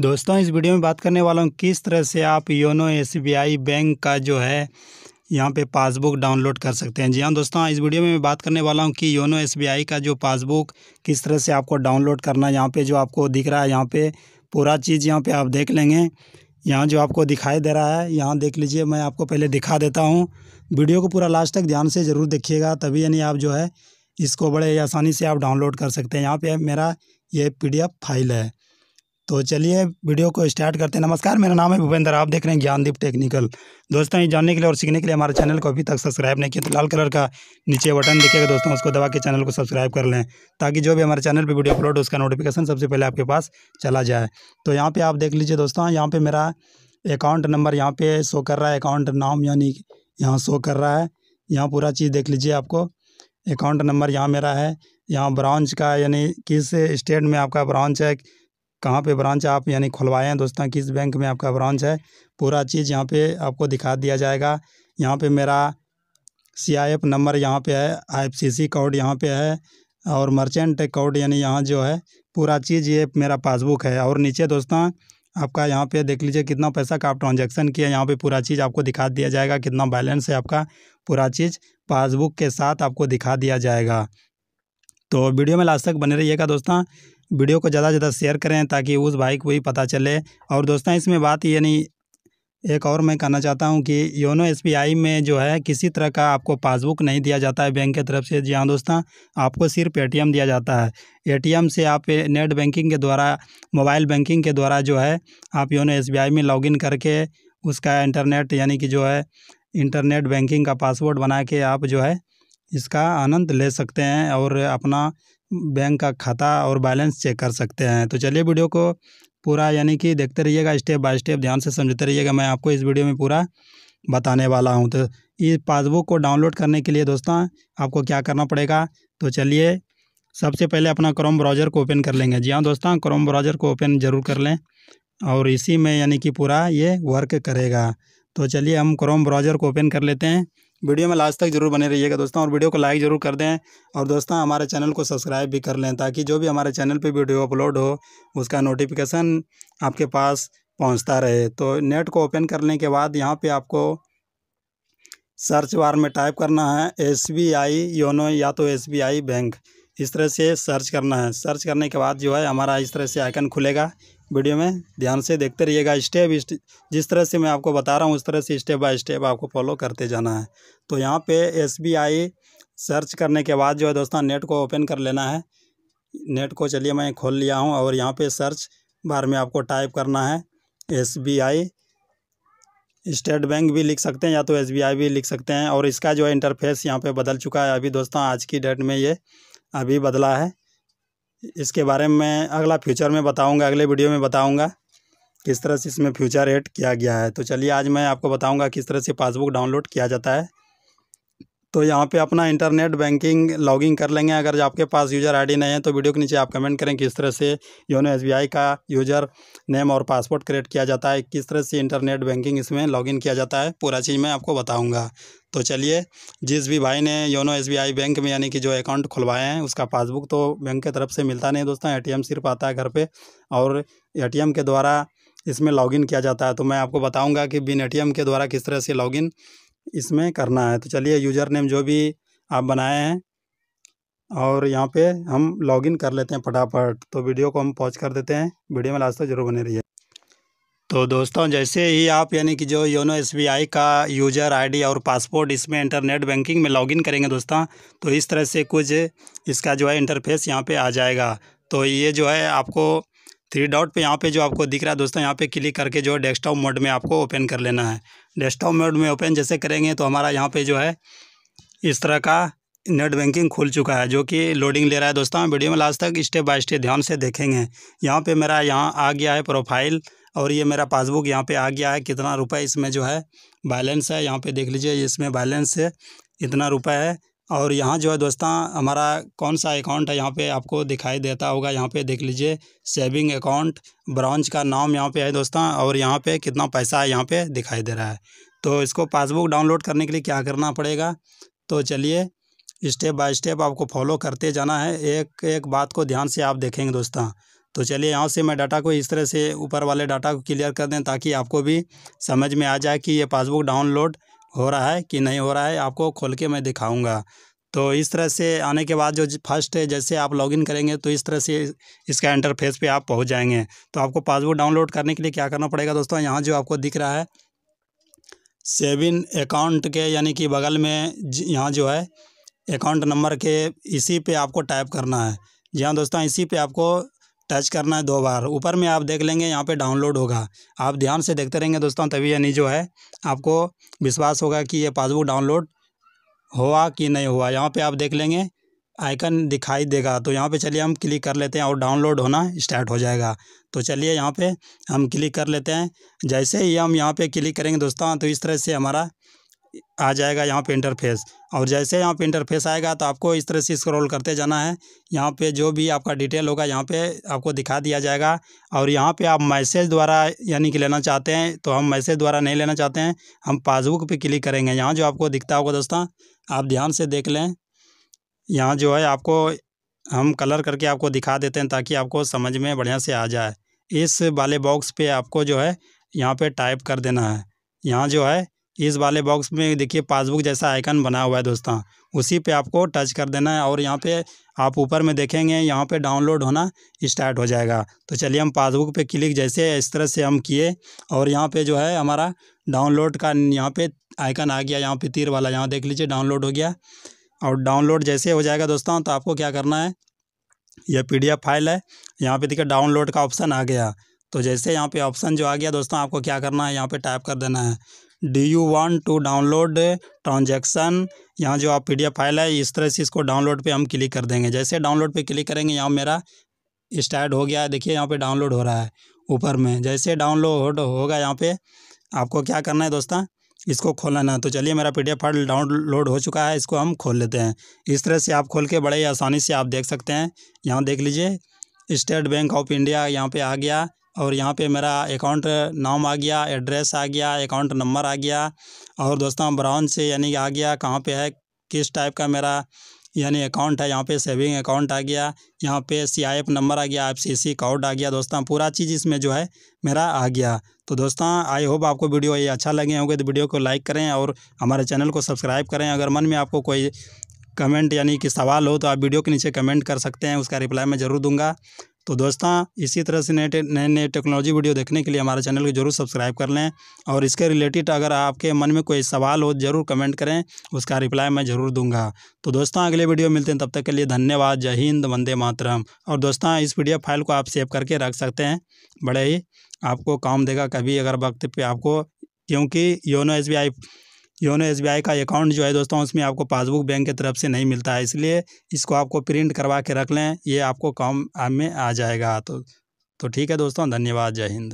दोस्तों इस वीडियो में बात करने वाला हूँ किस तरह से आप योनो एसबीआई बैंक का जो है यहाँ पे पासबुक डाउनलोड कर सकते हैं जी हाँ दोस्तों इस वीडियो में मैं बात करने वाला हूँ कि योनो एसबीआई का जो पासबुक किस तरह से आपको डाउनलोड करना है यहाँ पे जो आपको दिख रहा है यहाँ पे पूरा चीज़ यहाँ पे आप देख लेंगे यहाँ जो आपको दिखाई दे रहा है यहाँ देख लीजिए मैं आपको पहले दिखा देता हूँ वीडियो को पूरा लास्ट तक ध्यान से ज़रूर देखिएगा तभी यानी आप जो है इसको बड़े आसानी से आप डाउनलोड कर सकते हैं यहाँ पर मेरा ये पी फाइल है तो चलिए वीडियो को स्टार्ट करते हैं नमस्कार मेरा नाम है भूपेंद्र आप देख रहे हैं ज्ञानदीप टेक्निकल दोस्तों ये जानने के लिए और सीखने के लिए हमारे चैनल को अभी तक सब्सक्राइब नहीं किया तो लाल कलर का नीचे बटन दिखेगा दोस्तों उसको दबा के चैनल को सब्सक्राइब कर लें ताकि जो भी हमारे चैनल पर वीडियो अपलोड उसका नोटिफिकेशन सबसे पहले आपके पास चला जाए तो यहाँ पर आप देख लीजिए दोस्तों यहाँ पर मेरा अकाउंट नंबर यहाँ पे शो कर रहा है अकाउंट नाम यानी यहाँ शो कर रहा है यहाँ पूरा चीज़ देख लीजिए आपको अकाउंट नंबर यहाँ मेरा है यहाँ ब्रांच का यानी किस स्टेट में आपका ब्रांच है कहाँ पे ब्रांच आप यानी खुलवाए हैं दोस्तों किस बैंक में आपका ब्रांच है पूरा चीज़ यहाँ पे आपको दिखा दिया जाएगा यहाँ पे मेरा सी आई एफ नंबर यहाँ पे है I F C C code यहाँ पे है और मर्चेंट कोड यानी यहाँ जो है पूरा चीज़ ये मेरा पासबुक है और नीचे दोस्तों आपका यहाँ पे देख लीजिए कितना पैसा का आप ट्रांजेक्शन किया यहाँ पे पूरा चीज़ आपको दिखा दिया जाएगा कितना बैलेंस है आपका पूरा चीज़ पासबुक के साथ आपको दिखा दिया जाएगा तो वीडियो में लास्ट तक बने रहिएगा दोस्तों वीडियो को ज़्यादा से ज़्यादा शेयर करें ताकि उस भाई को भी पता चले और दोस्तों इसमें बात ये नहीं एक और मैं कहना चाहता हूं कि योनो एसबीआई में जो है किसी तरह का आपको पासबुक नहीं दिया जाता है बैंक की तरफ से जी हाँ दोस्तों आपको सिर्फ एटीएम दिया जाता है एटीएम से आप नेट बैंकिंग के द्वारा मोबाइल बैंकिंग के द्वारा जो है आप योनो एसबीआई में लॉगिन करके उसका इंटरनेट यानी कि जो है इंटरनेट बैंकिंग का पासवर्ड बना के आप जो है इसका आनंद ले सकते हैं और अपना बैंक का खाता और बैलेंस चेक कर सकते हैं तो चलिए वीडियो को पूरा यानी कि देखते रहिएगा स्टेप बाय स्टेप ध्यान से समझते रहिएगा मैं आपको इस वीडियो में पूरा बताने वाला हूं तो इस पासबुक को डाउनलोड करने के लिए दोस्तों आपको क्या करना पड़ेगा तो चलिए सबसे पहले अपना क्रोम ब्राउज़र को ओपन कर लेंगे जी हाँ दोस्तों क्रोम ब्राउज़र को ओपन ज़रूर कर लें और इसी में यानी कि पूरा ये वर्क करेगा तो चलिए हम क्रोम ब्राउज़र को ओपन कर लेते हैं वीडियो में लास्ट तक जरूर बने रहिएगा दोस्तों और वीडियो को लाइक ज़रूर कर दें और दोस्तों हमारे चैनल को सब्सक्राइब भी कर लें ताकि जो भी हमारे चैनल पे वीडियो अपलोड हो उसका नोटिफिकेशन आपके पास पहुंचता रहे तो नेट को ओपन करने के बाद यहाँ पे आपको सर्च बार में टाइप करना है एस बी आई योनो या तो एस बी आई बैंक इस तरह से सर्च करना है सर्च करने के बाद जो है हमारा इस तरह से आइकन खुलेगा वीडियो में ध्यान से देखते रहिएगा स्टेप जिस तरह से मैं आपको बता रहा हूँ उस तरह से स्टेप बाय स्टेप आपको फॉलो करते जाना है तो यहाँ पे एस सर्च करने के बाद जो है दोस्तों नेट को ओपन कर लेना है नेट को चलिए मैं खोल लिया हूँ और यहाँ पे सर्च बार में आपको टाइप करना है एस स्टेट बैंक भी लिख सकते हैं या तो एस भी लिख सकते हैं और इसका जो है इंटरफेस यहाँ पर बदल चुका है अभी दोस्तों आज की डेट में ये अभी बदला है इसके बारे में मैं अगला फ्यूचर में बताऊंगा अगले वीडियो में बताऊंगा किस तरह से इसमें फ्यूचर ऐड किया गया है तो चलिए आज मैं आपको बताऊंगा किस तरह से पासबुक डाउनलोड किया जाता है तो यहाँ पे अपना इंटरनेट बैंकिंग लॉगिंग कर लेंगे अगर आपके पास यूज़र आईडी नहीं है तो वीडियो के नीचे आप कमेंट करें किस तरह से योनो एसबीआई का यूज़र नेम और पासपोर्ट क्रिएट किया जाता है किस तरह से इंटरनेट बैंकिंग इसमें लॉगिन किया जाता है पूरा चीज़ मैं आपको बताऊँगा तो चलिए जिस भी भाई ने योनो एस बैंक में यानी कि जो अकाउंट खुलवाए हैं उसका पासबुक तो बैंक के तरफ से मिलता नहीं दोस्तों ए सिर्फ आता है घर पर और ए के द्वारा इसमें लॉगिन किया जाता है तो मैं आपको बताऊंगा कि बिन एटीएम के द्वारा किस तरह से लॉगिन इसमें करना है तो चलिए यूज़र नेम जो भी आप बनाए हैं और यहाँ पे हम लॉगिन कर लेते हैं फटाफट तो वीडियो को हम पॉज कर देते हैं वीडियो में लास्ट तक जरूर बने रहिए तो दोस्तों जैसे ही आप यानी कि जो योनो एसबीआई का यूज़र आईडी और पासपोर्ट इसमें इंटरनेट बैंकिंग में लॉगिन करेंगे दोस्तों तो इस तरह से कुछ इसका जो है इंटरफेस यहाँ पर आ जाएगा तो ये जो है आपको थ्री डॉट पे यहाँ पे जो आपको दिख रहा है दोस्तों यहाँ पे क्लिक करके जो है डेस्कटॉप मोड में आपको ओपन कर लेना है डेस्कटॉप मोड में ओपन जैसे करेंगे तो हमारा यहाँ पे जो है इस तरह का नेट बैंकिंग खुल चुका है जो कि लोडिंग ले रहा है दोस्तों वीडियो में लास्ट तक स्टेप बाय स्टेप ध्यान से देखेंगे यहाँ पर मेरा यहाँ आ गया है प्रोफाइल और ये मेरा पासबुक यहाँ पर आ गया है कितना रुपये इसमें जो है बैलेंस है यहाँ पर देख लीजिए इसमें बैलेंस है इतना रुपये है और यहाँ जो है दोस्तों हमारा कौन सा अकाउंट है यहाँ पे आपको दिखाई देता होगा यहाँ पे देख लीजिए सेविंग अकाउंट ब्रांच का नाम यहाँ पे है दोस्तों और यहाँ पे कितना पैसा है यहाँ पे दिखाई दे रहा है तो इसको पासबुक डाउनलोड करने के लिए क्या करना पड़ेगा तो चलिए स्टेप बाय स्टेप आपको फॉलो करते जाना है एक एक बात को ध्यान से आप देखेंगे दोस्तों तो चलिए यहाँ से मैं डाटा को इस तरह से ऊपर वाले डाटा को क्लियर कर दें ताकि आपको भी समझ में आ जाए कि ये पासबुक डाउनलोड हो रहा है कि नहीं हो रहा है आपको खोल के मैं दिखाऊंगा तो इस तरह से आने के बाद जो फर्स्ट है जैसे आप लॉगिन करेंगे तो इस तरह से इसका इंटरफेस पे आप पहुंच जाएंगे तो आपको पासबुक डाउनलोड करने के लिए क्या करना पड़ेगा दोस्तों यहाँ जो आपको दिख रहा है सेविन अकाउंट के यानी कि बगल में यहाँ जो है अकाउंट नंबर के इसी पे आपको टाइप करना है जी हाँ दोस्तों इसी पर आपको टच करना है दो बार ऊपर में आप देख लेंगे यहाँ पे डाउनलोड होगा आप ध्यान से देखते रहेंगे दोस्तों तभी यानी जो है आपको विश्वास होगा कि ये पासबुक डाउनलोड हुआ कि नहीं हुआ यहाँ पे आप देख लेंगे आइकन दिखाई देगा तो यहाँ पे चलिए हम क्लिक कर लेते हैं और डाउनलोड होना स्टार्ट हो जाएगा तो चलिए यहाँ पर हम क्लिक कर लेते हैं जैसे ही हम यहाँ पर क्लिक करेंगे दोस्तों तो इस तरह से हमारा आ जाएगा यहाँ पे इंटरफेस और जैसे यहाँ पे इंटरफेस आएगा तो आपको इस तरह से स्क्रॉल करते जाना है यहाँ पे जो भी आपका डिटेल होगा यहाँ पे आपको दिखा दिया जाएगा और यहाँ पे आप मैसेज द्वारा यानी कि लेना चाहते हैं तो हम मैसेज द्वारा नहीं लेना चाहते हैं हम पासबुक पे क्लिक करेंगे यहाँ जो आपको दिखता होगा दोस्तों आप ध्यान से देख लें यहाँ जो है आपको हम कलर करके आपको दिखा देते हैं ताकि आपको समझ में बढ़िया से आ जाए इस वाले बॉक्स पर आपको जो है यहाँ पर टाइप कर देना है यहाँ जो है इस वाले बॉक्स में देखिए पासबुक जैसा आइकन बना हुआ है दोस्तों उसी पे आपको टच कर देना है और यहाँ पे आप ऊपर में देखेंगे यहाँ पे डाउनलोड होना स्टार्ट हो जाएगा तो चलिए हम पासबुक पे क्लिक जैसे इस तरह से हम किए और यहाँ पे जो है हमारा डाउनलोड का यहाँ पे आइकन आ गया यहाँ पे तीर वाला यहाँ देख लीजिए डाउनलोड हो गया और डाउनलोड जैसे हो जाएगा दोस्तों तो आपको क्या करना है यह पी फाइल है यहाँ पे देखिए डाउनलोड का ऑप्शन आ गया तो जैसे यहाँ पर ऑप्शन जो आ गया दोस्तों आपको क्या करना है यहाँ पे टाइप कर देना है do you want to download transaction यहाँ जो आप एफ फाइल है इस तरह से इसको डाउनलोड पर हम क्लिक कर देंगे जैसे डाउनलोड पर क्लिक करेंगे यहाँ मेरा स्टार्ट हो गया है देखिए यहाँ पे डाउनलोड हो रहा है ऊपर में जैसे डाउनलोड होगा यहाँ पे आपको क्या करना है दोस्ता इसको खोलना है तो चलिए मेरा पीडीएफ फाइल डाउनलोड हो चुका है इसको हम खोल लेते हैं इस तरह से आप खोल के बड़े आसानी से आप देख सकते हैं यहाँ देख लीजिए स्टेट बैंक ऑफ इंडिया यहाँ पे आ गया और यहाँ पे मेरा अकाउंट नाम आ गया एड्रेस आ गया अकाउंट नंबर आ गया और दोस्तों ब्राउन से यानी आ गया कहाँ पे है किस टाइप का मेरा यानी अकाउंट है यहाँ पे सेविंग अकाउंट आ गया यहाँ पे सी आई एफ नंबर आ गया एफ सी सी कोड आ गया दोस्तों पूरा चीज़ इसमें जो है मेरा आ गया तो दोस्तों आई होप आपको वीडियो ये अच्छा लगे होंगे तो वीडियो को लाइक करें और हमारे चैनल को सब्सक्राइब करें अगर मन में आपको कोई कमेंट यानी कि सवाल हो तो आप वीडियो के नीचे कमेंट कर सकते हैं उसका रिप्लाई मैं ज़रूर दूंगा तो दोस्तों इसी तरह से नए नए नए टेक्नोलॉजी वीडियो देखने के लिए हमारे चैनल को जरूर सब्सक्राइब कर लें और इसके रिलेटेड अगर आपके मन में कोई सवाल हो ज़रूर कमेंट करें उसका रिप्लाई मैं ज़रूर दूंगा तो दोस्तों अगले वीडियो मिलते हैं तब तक के लिए धन्यवाद जय हिंद वंदे मातरम और दोस्तों इस वीडियो फाइल को आप सेव करके रख सकते हैं बड़े ही आपको काम देगा कभी अगर वक्त पर आपको क्योंकि योनो एस योनो एस का अकाउंट जो है दोस्तों उसमें आपको पासबुक बैंक की तरफ से नहीं मिलता है इसलिए इसको आपको प्रिंट करवा के रख लें ये आपको काम में आ जाएगा तो तो ठीक है दोस्तों धन्यवाद जय हिंद